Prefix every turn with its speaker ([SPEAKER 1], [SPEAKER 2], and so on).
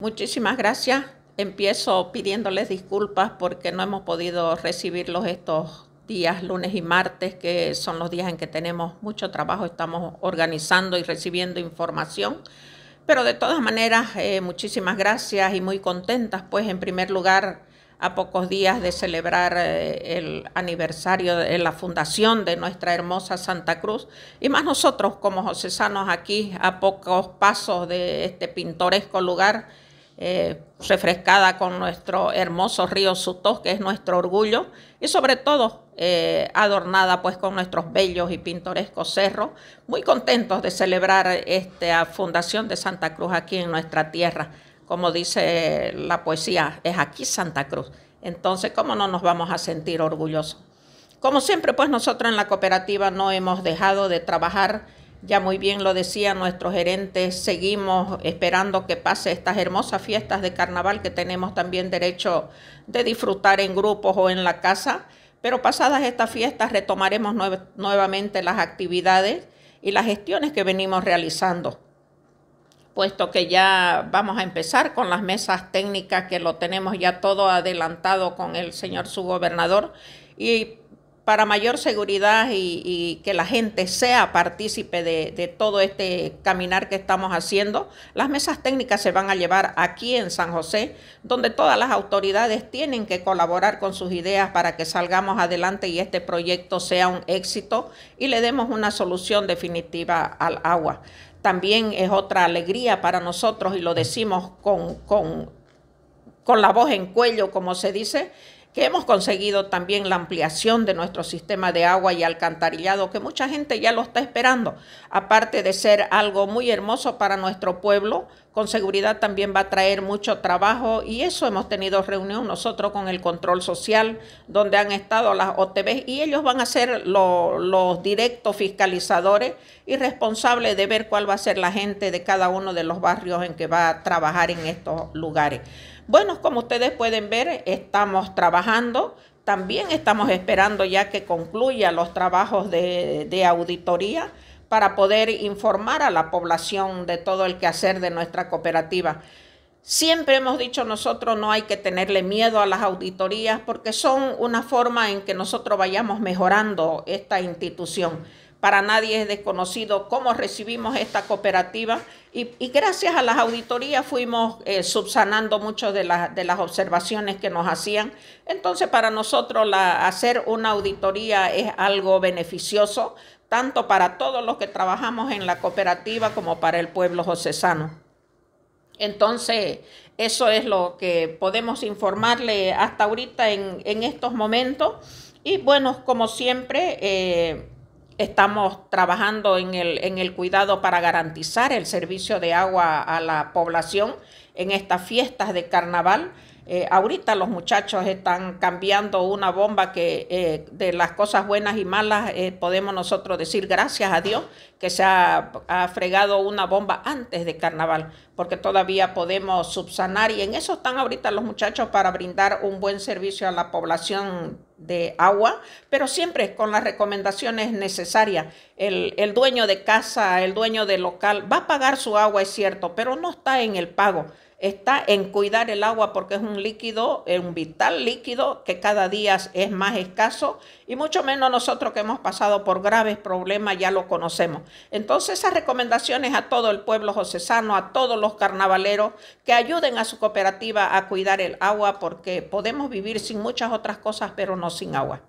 [SPEAKER 1] Muchísimas gracias. Empiezo pidiéndoles disculpas porque no hemos podido recibirlos estos días, lunes y martes, que son los días en que tenemos mucho trabajo, estamos organizando y recibiendo información. Pero de todas maneras, eh, muchísimas gracias y muy contentas, pues en primer lugar, a pocos días de celebrar eh, el aniversario de la fundación de nuestra hermosa Santa Cruz, y más nosotros como josesanos aquí, a pocos pasos de este pintoresco lugar eh, refrescada con nuestro hermoso río Sutos que es nuestro orgullo, y sobre todo eh, adornada pues con nuestros bellos y pintorescos cerros. Muy contentos de celebrar esta fundación de Santa Cruz aquí en nuestra tierra. Como dice la poesía, es aquí Santa Cruz. Entonces, ¿cómo no nos vamos a sentir orgullosos? Como siempre, pues nosotros en la cooperativa no hemos dejado de trabajar ya muy bien lo decía nuestro gerente, seguimos esperando que pase estas hermosas fiestas de carnaval que tenemos también derecho de disfrutar en grupos o en la casa, pero pasadas estas fiestas retomaremos nuevamente las actividades y las gestiones que venimos realizando, puesto que ya vamos a empezar con las mesas técnicas que lo tenemos ya todo adelantado con el señor subgobernador y para mayor seguridad y, que la gente sea partícipe de, todo este caminar que estamos haciendo, las mesas técnicas se van a llevar aquí en San José, donde todas las autoridades tienen que colaborar con sus ideas para que salgamos adelante y este proyecto sea un éxito y le demos una solución definitiva al agua. También es otra alegría para nosotros y lo decimos con, con, con la voz en cuello, como se dice que hemos conseguido también la ampliación de nuestro sistema de agua y alcantarillado, que mucha gente ya lo está esperando. Aparte de ser algo muy hermoso para nuestro pueblo, con seguridad también va a traer mucho trabajo y eso hemos tenido reunión nosotros con el control social, donde han estado las OTB y ellos van a ser los directos fiscalizadores y responsables de ver cuál va a ser la gente de cada uno de los barrios en que va a trabajar en estos lugares. Bueno, como ustedes pueden ver, estamos trabajando. También estamos esperando ya que concluya los trabajos de, de auditoría para poder informar a la población de todo el quehacer de nuestra cooperativa. Siempre hemos dicho nosotros no hay que tenerle miedo a las auditorías porque son una forma en que nosotros vayamos mejorando esta institución para nadie es desconocido cómo recibimos esta cooperativa y, gracias a las auditorías fuimos eh, subsanando muchas de, de, las observaciones que nos hacían. Entonces para nosotros hacer una auditoría es algo beneficioso, tanto para todos los que trabajamos en la cooperativa como para el pueblo josezano. Entonces, eso es lo que podemos informarle hasta ahorita en, estos momentos. Y bueno, como siempre... Eh, estamos trabajando en el, en el cuidado para garantizar el servicio de agua a la población en estas fiestas de carnaval. Eh, ahorita los muchachos están cambiando una bomba que eh, de las cosas buenas y malas eh, podemos nosotros decir gracias a Dios que se ha, ha, fregado una bomba antes de carnaval, porque todavía podemos subsanar y en eso están ahorita los muchachos para brindar un buen servicio a la población de agua, pero siempre con las recomendaciones necesarias. El, el, dueño de casa, el dueño de local, va a pagar su agua, es cierto, pero no está en el pago, está en cuidar el agua porque es un líquido, un vital líquido que cada día es más escaso y mucho menos nosotros que hemos pasado por graves problemas ya lo conocemos. Entonces esas recomendaciones a todo el pueblo josesano, a todos los carnavaleros que ayuden a su cooperativa a cuidar el agua porque podemos vivir sin muchas otras cosas, pero no sin agua.